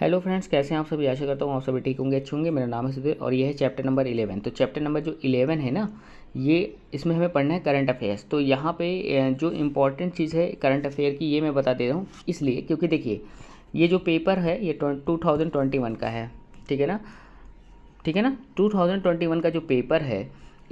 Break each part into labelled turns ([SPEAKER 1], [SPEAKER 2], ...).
[SPEAKER 1] hello friends कैसे हैं आप सभी आशा करता हूँ आप सभी ठीक होंगे अच्छे होंगे मेरा नाम है सुधीर और ये है चैप्टर नंबर इलेवन तो चैप्टर नंबर जो इलेवन है ना ये इसमें हमें पढ़ना है करंट अफेयर्स तो यहाँ पे जो इम्पोर्टेंट चीज़ है करंट अफेयर की ये मैं बता दे रहा हूँ इसलिए क्योंकि देखिए ये जो पेपर है ये टू का है ठीक है ना ठीक है ना टू का जो पेपर है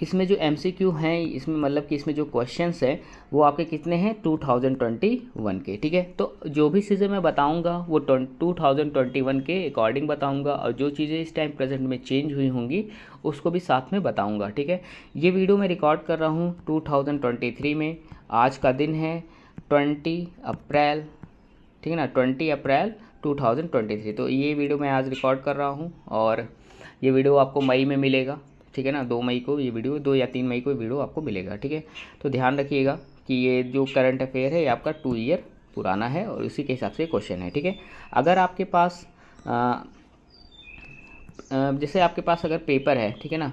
[SPEAKER 1] इसमें जो एम हैं इसमें मतलब कि इसमें जो क्वेश्चन है वो आपके कितने हैं 2021 के ठीक है तो जो भी चीज़ें मैं बताऊंगा वो 2021 के अकॉर्डिंग बताऊंगा और जो चीज़ें इस टाइम प्रेजेंट में चेंज हुई होंगी उसको भी साथ में बताऊंगा ठीक है ये वीडियो मैं रिकॉर्ड कर रहा हूँ थ्री में आज का दिन है ट्वेंटी अप्रैल ठीक है ना ट्वेंटी अप्रैल थ्री तो ये वीडियो मैं आज रिकॉर्ड कर रहा हूँ और ये वीडियो आपको मई में मिलेगा ठीक है ना दो मई को ये वीडियो दो या तीन मई को वीडियो आपको मिलेगा ठीक है तो ध्यान रखिएगा कि ये जो करंट अफेयर है ये आपका टू ईयर पुराना है और इसी के हिसाब से क्वेश्चन है ठीक है अगर आपके पास आ, जैसे आपके पास अगर पेपर है ठीक है ना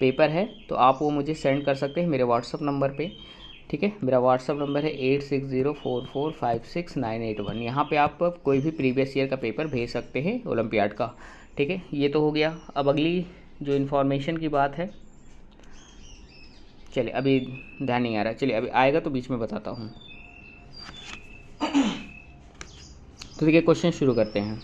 [SPEAKER 1] पेपर है तो आप वो मुझे सेंड कर सकते हैं मेरे व्हाट्सअप नंबर पे ठीक है मेरा व्हाट्सअप नंबर है eight six zero four four five six nine eight one यहाँ पर आप कोई भी प्रीवियस ईयर का पेपर भेज सकते हैं ओलम्पियाड का ठीक है ये तो हो गया अब अगली जो इन्फॉर्मेशन की बात है चलिए अभी ध्यान नहीं आ रहा चलिए अभी आएगा तो बीच में बताता हूँ तो देखिए क्वेश्चन शुरू करते हैं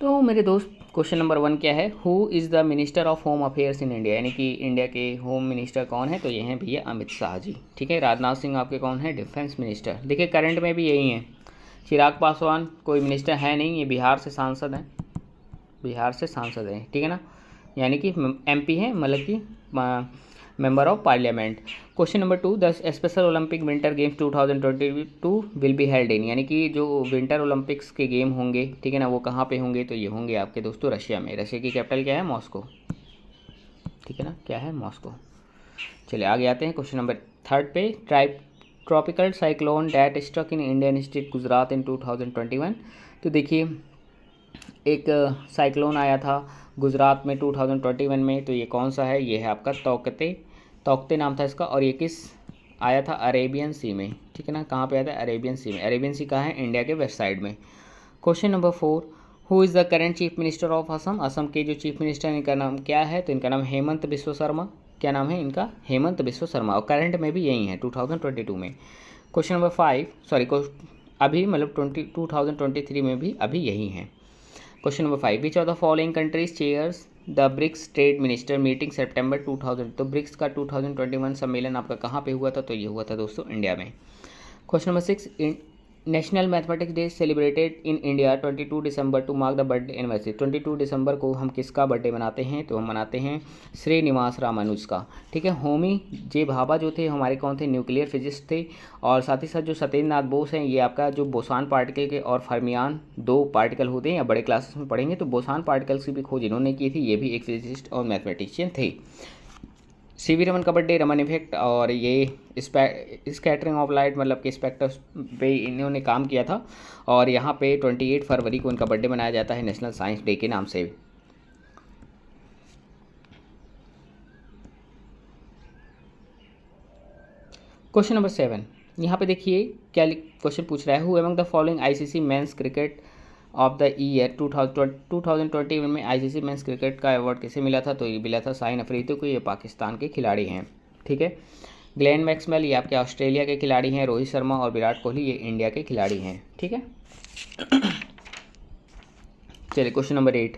[SPEAKER 1] तो मेरे दोस्त क्वेश्चन नंबर वन क्या है who is the minister of home affairs in India यानी कि इंडिया के होम मिनिस्टर कौन है तो ये हैं भैया अमित शाह जी ठीक है राजनाथ सिंह आपके कौन है डिफेंस मिनिस्टर देखिए करंट में भी यही है चिराग पासवान कोई मिनिस्टर है नहीं ये बिहार से सांसद हैं बिहार से सांसद हैं ठीक है ना यानी कि एमपी हैं मतलब कि member of parliament question number two the special Olympic winter games two thousand twenty two will be held in यानी कि जो विंटर ओलंपिक्स के गेम होंगे ठीक है ना वो कहाँ पे होंगे तो ये होंगे आपके दोस्तों रशिया में रशिया की कैपिटल क्या है मॉस्को ठीक है ना क्या है मॉस्को चलिए आगे आते हैं क्वेश्चन नंबर थर्ड पे tribe tropical cyclone that struck in Indian state Gujarat in 2021 तो देखिए एक साइक्लोन आया था गुजरात में 2021 में तो ये कौन सा है ये है आपका तोकते तोकते नाम था इसका और ये किस आया था अरेबियन सी में ठीक है ना कहाँ पे आया था अरेबियन सी में अरेबियन सी कहाँ है इंडिया के वेस्ट साइड में question number four who is the current chief minister of Assam Assam के जो चीफ मिनिस्टर इनका नाम क्या है तो इनका नाम हेमंत बिश्व शर्मा क्या नाम है इनका हेमंत बिस्व शर्मा और करंट में भी यही है 2022 में क्वेश्चन नंबर फाइव सॉरी अभी मतलब ट्वेंटी 2023 में भी अभी यही है question number five which of the following countries chairs the BRICS trade minister meeting two thousand तो ब्रिक्स का वन सम्मेलन आपका कहाँ पर हुआ था तो ये हुआ था दोस्तों इंडिया में question number six national mathematics day celebrated in India 22 December to mark the birthday anniversary 22 दिसंबर को हम किसका बर्थडे मनाते हैं तो हम मनाते हैं श्रीनिवास रामानुज का ठीक है होमी जे भाभा जो थे हमारे कौन थे न्यूक्लियर फिजिस्ट थे और साथ ही साथ जो सत्येंद्र नाथ बोस हैं ये आपका जो बोसान पार्टिकल के और फर्मियान दो पार्टिकल होते हैं या बड़े क्लासेस में पढ़ेंगे तो बोसान पार्टिकल्स की भी खोज इन्होंने की थी ये भी एक फिजिस्ट और मैथमेटिशियन थे सी वी रमन कबड्डी रमन इफेक्ट और ये स्कैटरिंग ऑफ लाइट मतलब कि स्पेक्टर पे इन्होंने काम किया था और यहाँ पे 28 फरवरी को उनका बर्थडे मनाया जाता है नेशनल साइंस डे के नाम से क्वेश्चन नंबर सेवन यहाँ पे देखिए क्या क्वेश्चन पूछ रहा है who among the following ICC men's cricket of the year two thousand twenty में आईसीसी मेंस क्रिकेट का अवार्ड किसे मिला था तो ये मिला था साइन अफरीदी को ये पाकिस्तान के खिलाड़ी हैं ठीक है ग्लेन मैक्समेल ये आपके ऑस्ट्रेलिया के खिलाड़ी हैं रोहित शर्मा और विराट कोहली ये इंडिया के खिलाड़ी हैं ठीक है चलिए question number eight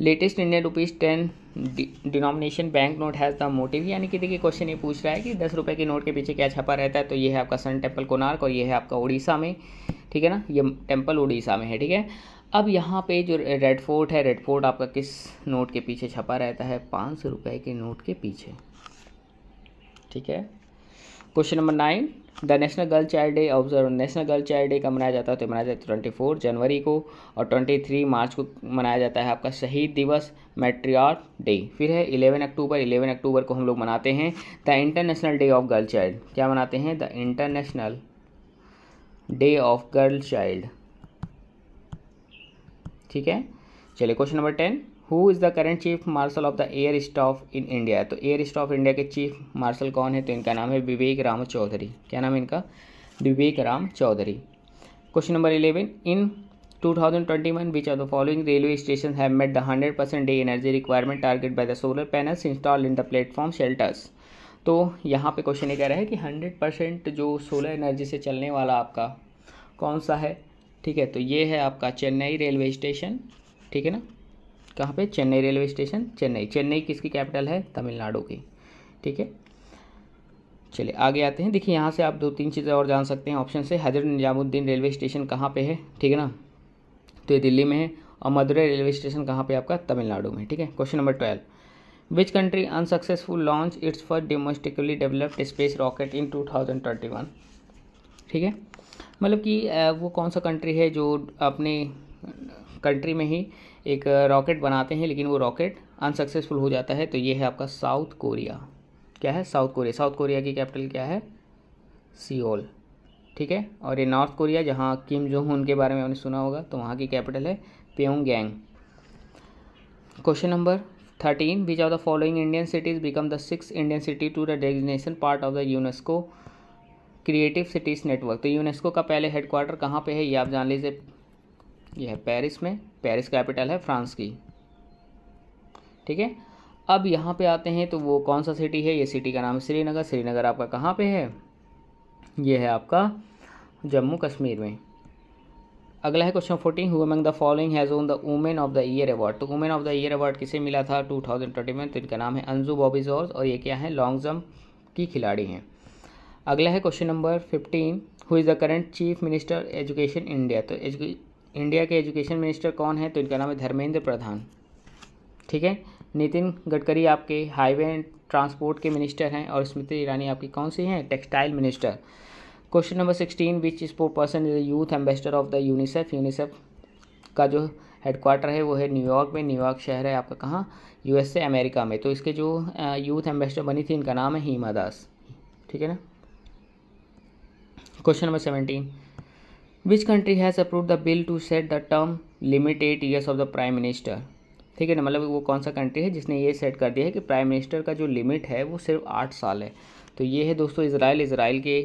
[SPEAKER 1] latest Indian rupees ten denomination bank note has the motif यानी कि देखिए क्वेश्चन ये पूछ रहा है कि दस रुपये के नोट के पीछे क्या छपा रहता है तो ये है आपका सन टेम्पल कोनार्क और ये है आपका उड़ीसा में ठीक है ना ये टेम्पल उड़ीसा में है ठीक है अब यहाँ पे जो रेड फोर्ट है रेड फोर्ट आपका किस नोट के पीछे छपा रहता है पाँच सौ रुपये के नोट के पीछे ठीक है question number nine the national girl child day observe national girl child day का मनाया जाता है तो मनाया जाता है ट्वेंटी फोर जनवरी को और ट्वेंटी थ्री मार्च को मनाया जाता है आपका शहीद दिवस मेट्रियॉर डे फिर है इलेवन अक्टूबर इलेवन अक्टूबर को हम लोग मनाते हैं the international day of girl child क्या मनाते हैं the international day of girl child ठीक है चलिए question number ten who is the current chief marshal of the air staff in India तो एयर स्टाफ इंडिया के चीफ मार्शल कौन है तो इनका नाम है विवेक राम चौधरी क्या नाम है इनका Vivek Ram Chaudhary question number eleven in 2021 of the following railway station have met the hundred percent day energy requirement target by the solar panels install in the platform shelters तो यहाँ पे क्वेश्चन ये कह रहा है कि हंड्रेड परसेंट जो सोलर एनर्जी से चलने वाला आपका कौन सा है ठीक है तो ये है आपका चेन्नई रेलवे स्टेशन ठीक है ना कहाँ पे चेन्नई रेलवे स्टेशन चेन्नई चेन्नई किसकी कैपिटल है तमिलनाडु की ठीक है चलिए आगे आते हैं देखिए यहाँ से आप दो तीन चीज़ें और जान सकते हैं ऑप्शन से हजरत निजामुद्दीन रेलवे स्टेशन कहाँ पे है ठीक है ना तो ये दिल्ली में है और मदुरई रेलवे स्टेशन कहाँ पे आपका तमिलनाडु में ठीक है question number twelve which country unsuccessful launch its first domestically developed space rocket in two thousand twenty one ठीक है मतलब कि वो कौन सा कंट्री है जो अपने कंट्री में ही एक रॉकेट बनाते हैं लेकिन वो रॉकेट अनसक्सेसफुल हो जाता है तो ये है आपका साउथ कोरिया क्या है साउथ कोरिया साउथ कोरिया की कैपिटल क्या है सियोल ठीक है और ये नॉर्थ कोरिया जहाँ किम जो हूँ उनके बारे में आपने सुना होगा तो वहाँ की कैपिटल है Pyongyang question number thirteen which of the following Indian cities become the six Indian city to the designation part of the UNESCO creative cities network तो यूनेस्को का पहले हेडक्वार्टर कहाँ पे है ये आप जान लीजिए यह है पेरिस में पेरिस कैपिटल है फ्रांस की ठीक है अब यहाँ पे आते हैं तो वो कौन सा सिटी है ये सिटी का नाम है श्रीनगर श्रीनगर आपका कहाँ पे है ये है आपका जम्मू कश्मीर में अगला है question fourteen who among the following has won the women of the year award तो women of the year award किसे मिला था टू थाउजेंड ट्वेंटी में तो इनका नाम है अंजू बॉबी जॉर्ज और ये क्या है लॉन्ग जम्प की खिलाड़ी हैं अगला है question number fifteen who is the current chief minister education India तो इंडिया के एजुकेशन मिनिस्टर कौन है तो इनका नाम है धर्मेंद्र प्रधान ठीक है नितिन गडकरी आपके हाईवे एंड ट्रांसपोर्ट के मिनिस्टर हैं और स्मृति ईरानी आपकी कौन सी हैं textile minister question number sixteen which is person is youth ambassador of the UNICEF UNICEF का जो हेडक्वार्टर है वो है न्यूयॉर्क में न्यूयॉर्क शहर है आपका कहाँ यूएसए अमेरिका में तो इसके जो यूथ एम्बेसडर बनी थी इनका नाम है हीमा दास ठीक है ना question number seventeen which country has approve the bill to set the term limit at years of the prime minister ठीक है ना मतलब वो कौन सा कंट्री है जिसने ये सेट कर दिया है कि प्राइम मिनिस्टर का जो लिमिट है वो सिर्फ आठ साल है तो ये है दोस्तों इसराइल इसराइल के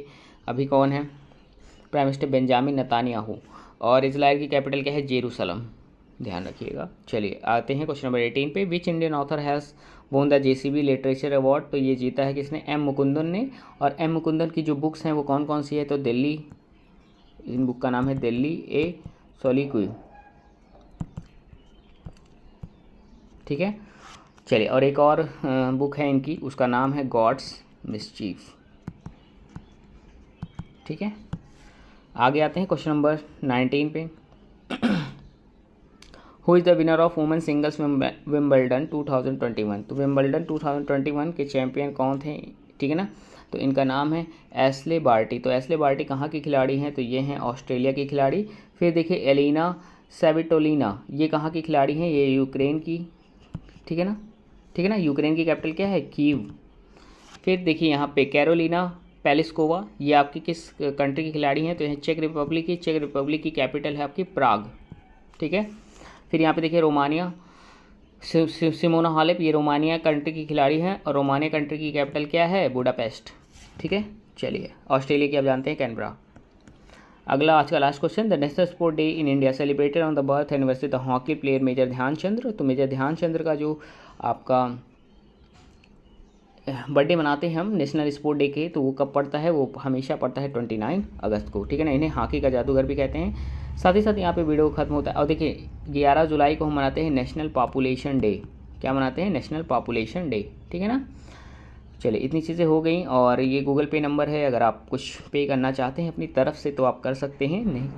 [SPEAKER 1] अभी कौन है प्राइम मिनिस्टर बेंजामिन नतानियाहू और इसराइल की कैपिटल क्या है जेरूसलम ध्यान रखिएगा चलिए आते हैं क्वेश्चन नंबर एटीन पे which Indian author has won the B literature award तो ये जीता है किसने एम मुकुंदन ने और एम मुकुंदन की जो बुक्स हैं वो कौन कौन सी है तो दिल्ली इन बुक का नाम है दिल्ली ए सोलिकुई ठीक है चलिए और एक और बुक है इनकी उसका नाम है गॉड्स मिसचीफ ठीक है आगे आते हैं क्वेश्चन नंबर नाइनटीन पे who is the winner of women singles Wimbledon one तो विम्बल्डन वन के चैंपियन कौन थे ठीक है ना तो इनका नाम है एसले बार्टी तो एसले बार्टी कहाँ के खिलाड़ी हैं तो ये हैं ऑस्ट्रेलिया के खिलाड़ी फिर देखिए एलिना सेविटोलिना ये कहाँ की खिलाड़ी हैं ये यूक्रेन की ठीक है ना ठीक है ना यूक्रेन की कैपिटल क्या है कीव फिर देखिए यहाँ पे कैरोलिना पैलिसकोवा ये आपकी किस कंट्री की खिलाड़ी हैं तो यहाँ चेक रिपब्लिक की चेक रिपब्लिक की कैपिटल है आपकी प्राग ठीक है फिर यहाँ पे देखिए रोमानिया सिमोना हालिप ये रोमानिया कंट्री की खिलाड़ी हैं और रोमानिया कंट्री की कैपिटल क्या है बुडापेस्ट ठीक है चलिए ऑस्ट्रेलिया की आप जानते हैं कैनबरा अगला आज का last question the national sport day in India celebrated on the birth anniversary the hockey player major Dhyanchandra तो मेजर ध्यानचंद्र का जो आपका बर्थडे मनाते हैं हम नेशनल स्पोर्ट डे के तो वो कब पड़ता है वो हमेशा पड़ता है ट्वेंटी नाइन अगस्त को ठीक है ना इन्हें हॉकी का जादूगर भी कहते हैं साथ ही साथ यहाँ पे वीडियो खत्म होता है और देखिए 11 जुलाई को हम मनाते हैं नेशनल पॉपुलेशन डे क्या मनाते हैं नेशनल पॉपुलेशन डे ठीक है ना चलिए इतनी चीज़ें हो गई और ये गूगल पे नंबर है अगर आप कुछ पे करना चाहते हैं अपनी तरफ से तो आप कर सकते हैं नहीं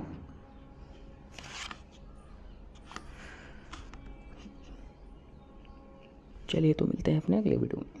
[SPEAKER 1] चलिए तो मिलते हैं अपने अगले वीडियो में